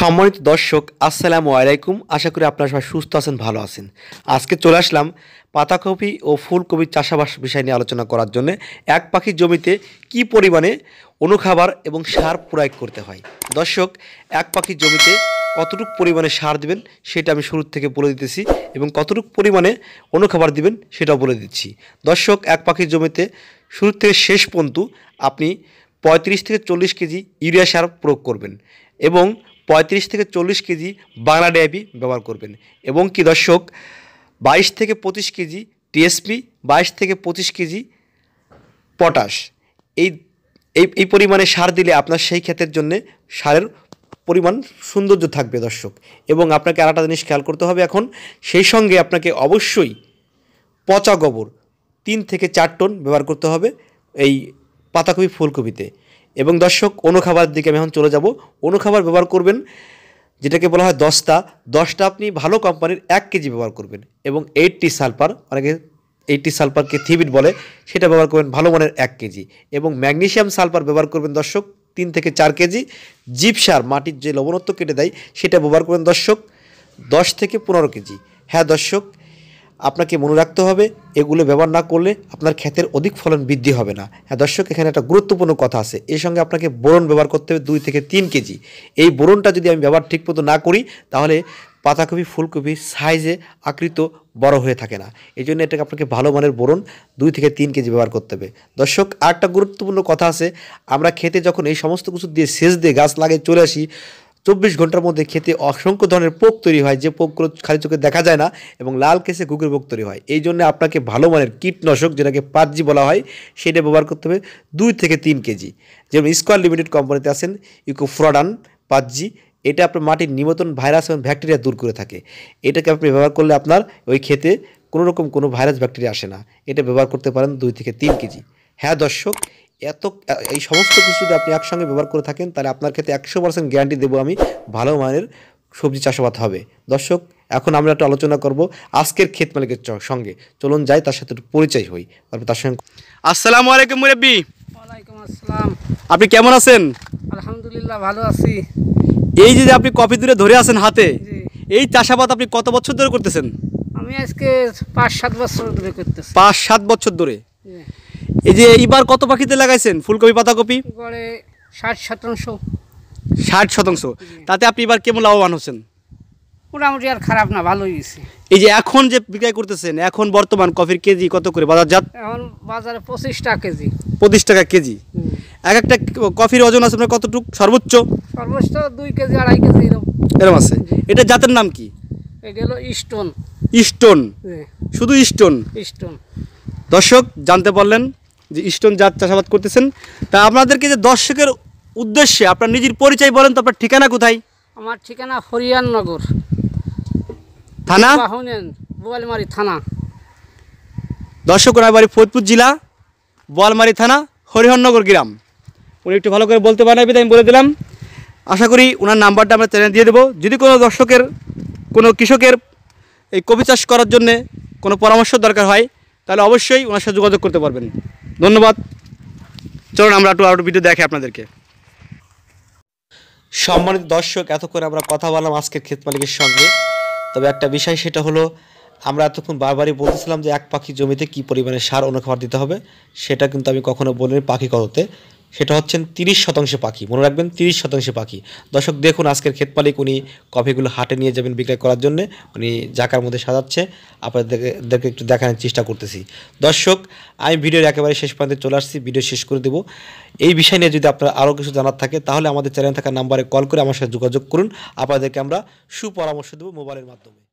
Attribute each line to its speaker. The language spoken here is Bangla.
Speaker 1: সম্মানিত দর্শক আসসালামু আলাইকুম আশা করি আপনারা সবাই সুস্থ আছেন ভালো আছেন আজকে চলে আসলাম পাতাকপি ও ফুলকপির চাষাবাস বিষয় নিয়ে আলোচনা করার জন্য এক পাখি জমিতে কি পরিমাণে অনুখাবার এবং সার প্রয়োগ করতে হয় দর্শক এক পাখির জমিতে কতটুকু পরিমাণে সার দেবেন সেটা আমি শুরুর থেকে বলে দিতেছি এবং কতটুকু পরিমাণে অনুখাবার দিবেন সেটাও বলে দিচ্ছি দর্শক এক পাখির জমিতে শুরু থেকে শেষ পর্যন্ত আপনি পঁয়ত্রিশ থেকে চল্লিশ কেজি ইউরিয়া সার প্রয়োগ করবেন এবং পঁয়ত্রিশ থেকে চল্লিশ কেজি বাংলা ডিআইপি ব্যবহার করবেন এবং কি দর্শক বাইশ থেকে পঁচিশ কেজি টিএসপি বাইশ থেকে পঁচিশ কেজি পটাশ এই এই পরিমাণে সার দিলে আপনার সেই ক্ষেতের জন্য সারের পরিমাণ সৌন্দর্য থাকবে দর্শক এবং আপনাকে আর একটা জিনিস খেয়াল করতে হবে এখন সেই সঙ্গে আপনাকে অবশ্যই পচা গোবর তিন থেকে চার টন ব্যবহার করতে হবে এই পাতাকপি ফুলকপিতে এবং দর্শক খাবার দিকে আমি এখন চলে যাব খাবার ব্যবহার করবেন যেটাকে বলা হয় দশটা দশটা আপনি ভালো কোম্পানির এক কেজি ব্যবহার করবেন এবং এইটটি সালফার অনেকে এইটটি সালফারকে থিবিট বলে সেটা ব্যবহার করবেন ভালো মানের এক কেজি এবং ম্যাগনেশিয়াম সালফার ব্যবহার করবেন দর্শক তিন থেকে চার কেজি জিপসার মাটির যে লবণত্ব কেটে দেয় সেটা ব্যবহার করবেন দর্শক দশ থেকে পনেরো কেজি হ্যাঁ দর্শক আপনাকে মনে রাখতে হবে এগুলো ব্যবহার না করলে আপনার ক্ষেতের অধিক ফলন বৃদ্ধি হবে না হ্যাঁ দর্শক এখানে একটা গুরুত্বপূর্ণ কথা আছে এর সঙ্গে আপনাকে বোরন ব্যবহার করতে হবে দুই থেকে তিন কেজি এই বোরনটা যদি আমি ব্যবহার ঠিক মতো না করি তাহলে পাতাকপি ফুলকপি সাইজে আকৃত বড় হয়ে থাকে না এই জন্য এটাকে আপনাকে ভালো মানের বোরন দুই থেকে তিন কেজি ব্যবহার করতে হবে দর্শক একটা গুরুত্বপূর্ণ কথা আছে আমরা খেতে যখন এই সমস্ত কিছু দিয়ে সেচ দিয়ে গাছ লাগিয়ে চলে আসি চব্বিশ ঘন্টার মধ্যে খেতে অসংখ্য ধরনের পোক তৈরি হয় যে পোকগুলো খালি চোখে দেখা যায় না এবং লাল কেসে গুগের পোক তৈরি হয় এই জন্য আপনাকে ভালো মানের কীটনাশক যেটাকে পাঁচজি বলা হয় সেটা ব্যবহার করতে হবে দুই থেকে তিন কেজি যেমন স্কোয়ার লিমিটেড কোম্পানিতে আছেন ইকোফ্রডান পাঁচজি এটা আপনার মাটির নিমতন ভাইরাস এবং ব্যাকটেরিয়া দূর করে থাকে এটাকে আপনি ব্যবহার করলে আপনার ওই খেতে কোনোরকম কোনো ভাইরাস ব্যাকটেরিয়া আসে না এটা ব্যবহার করতে পারেন দুই থেকে তিন কেজি হ্যাঁ দর্শক এত এই সমস্ত কিছু যদি আপনি একসঙ্গে ব্যবহার করে থাকেন তাহলে আপনার ক্ষেত্রে একশো পার্সেন্ট গ্যারান্টি দেবো আমি ভালো মানের সবজি চাষাবাদ হবে দর্শক এখন আমরা একটু আলোচনা করব আজকের ক্ষেত মালিকের সঙ্গে চলুন যাই তার সাথে পরিচয় হই তারপর তার সঙ্গে আসসালামু আলাইকুম মুরব্বী ওয়ালাইকুম আসসালাম আপনি কেমন আছেন
Speaker 2: আলহামদুলিল্লাহ ভালো আছি
Speaker 1: এই যে আপনি কফি দূরে ধরে আছেন হাতে এই চাষাবাদ আপনি কত বছর ধরে করতেছেন
Speaker 2: আমি আজকে পাঁচ সাত বছর ধরে করতেছি
Speaker 1: পাঁচ সাত বছর ধরে এই যে এইবার কত পাখিতে লাগাইছেন ফুলকপি পাতাকপি
Speaker 2: ষাট শতাংশ
Speaker 1: ষাট শতাংশ তাতে আপনি এবার কেমন লাভবান হচ্ছেন
Speaker 2: মোটামুটি আর খারাপ না ভালোই হয়েছে
Speaker 1: এই যে এখন যে বিক্রয় করতেছেন এখন বর্তমান কফির কেজি কত করে বাজারজাত
Speaker 2: এখন বাজারে পঁচিশ টাকা কেজি
Speaker 1: পঁচিশ টাকা কেজি এক একটা কফির ওজন আছে আপনার কতটুক সর্বোচ্চ
Speaker 2: সর্বোচ্চ দুই কেজি আড়াই কেজি এরকম
Speaker 1: এরকম আছে এটা জাতের নাম কি
Speaker 2: এটা হলো স্টোন
Speaker 1: স্টোন শুধু স্টোন স্টোন দর্শক জানতে পারলেন যে স্টোন জাত চাষাবাদ করতেছেন তা আপনাদেরকে যে দর্শকের উদ্দেশ্যে আপনার নিজের পরিচয় বলেন তো আপনার ঠিকানা কোথায়
Speaker 2: আমার ঠিকানা হরিয়ানগর থানা বোয়ালমারি থানা
Speaker 1: দর্শক বাড়ি ফরিদপুর জেলা বোয়ালমারি থানা হরিহরনগর গ্রাম উনি একটু ভালো করে বলতে পারেন আমি বলে দিলাম আশা করি ওনার নাম্বারটা আমরা চ্যানেল দিয়ে দেবো যদি কোনো দর্শকের কোনো কৃষকের এই কবি চাষ করার জন্যে কোনো পরামর্শ দরকার হয় তাহলে অবশ্যই ওনার সাথে যোগাযোগ করতে পারবেন ধন্যবাদ চলুন আমরা একটু আরো ভিডিও দেখে আপনাদেরকে সম্মানিত দর্শক এতক্ষণ আমরা কথা বললাম আজকের ক্ষেত মালিকের সঙ্গে তবে একটা বিষয় সেটা হলো আমরা এতক্ষণ বারবারই বলতেছিলাম যে এক পাখি জমিতে কি পরিমাণে সার অনুখাবার দিতে হবে সেটা কিন্তু আমি কখনো বলিনি পাখি কততে সেটা হচ্ছেন তিরিশ শতাংশে পাখি মনে রাখবেন তিরিশ শতাংশে পাখি দর্শক দেখুন আজকের ক্ষেত মালিক উনি কফিগুলো হাটে নিয়ে যাবেন বিক্রয় করার জন্য উনি জাকার মধ্যে সাজাচ্ছে আপনাদেরকে একটু দেখানোর চেষ্টা করতেছি দর্শক আমি ভিডিওর একেবারে শেষ পর্যন্ত চলে আসছি ভিডিও শেষ করে দেব এই বিষয় নিয়ে যদি আপনার আরও কিছু জানার থাকে তাহলে আমাদের চ্যানেল থাকা নাম্বারে কল করে আমার সাথে যোগাযোগ করুন আপনাদেরকে আমরা সুপরামর্শ দেবো মোবাইলের মাধ্যমে